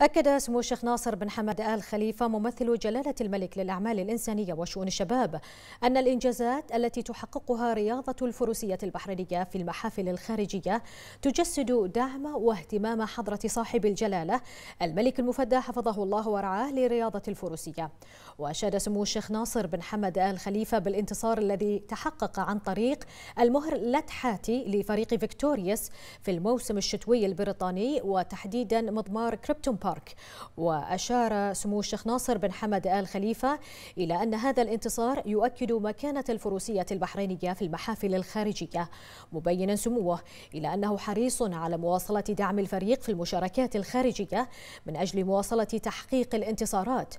أكد سمو الشيخ ناصر بن حمد آل خليفة ممثل جلالة الملك للأعمال الإنسانية وشؤون الشباب أن الإنجازات التي تحققها رياضة الفروسية البحرينية في المحافل الخارجية تجسد دعم واهتمام حضرة صاحب الجلالة الملك المفدى حفظه الله ورعاه لرياضة الفروسية وأشاد سمو الشيخ ناصر بن حمد آل خليفة بالانتصار الذي تحقق عن طريق المهر لتحاتي لفريق فيكتوريوس في الموسم الشتوي البريطاني وتحديدا مضمار كريبتون بارك وأشار سمو الشيخ ناصر بن حمد آل خليفة إلى أن هذا الانتصار يؤكد مكانة الفروسية البحرينية في المحافل الخارجية مبينا سموه إلى أنه حريص على مواصلة دعم الفريق في المشاركات الخارجية من أجل مواصلة تحقيق الانتصارات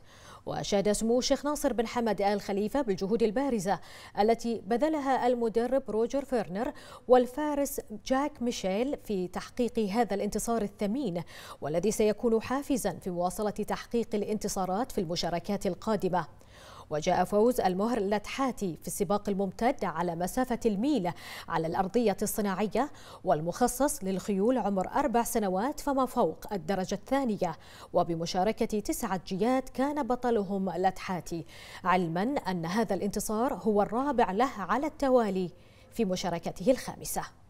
وأشاد سمو الشيخ ناصر بن حمد آل خليفة بالجهود البارزة التي بذلها المدرب روجر فيرنر والفارس جاك ميشيل في تحقيق هذا الانتصار الثمين والذي سيكون حافلا حافزا في مواصلة تحقيق الانتصارات في المشاركات القادمة وجاء فوز المهر لتحاتي في السباق الممتد على مسافة الميل على الأرضية الصناعية والمخصص للخيول عمر أربع سنوات فما فوق الدرجة الثانية وبمشاركة تسعة جيات كان بطلهم لتحاتي علما أن هذا الانتصار هو الرابع له على التوالي في مشاركته الخامسة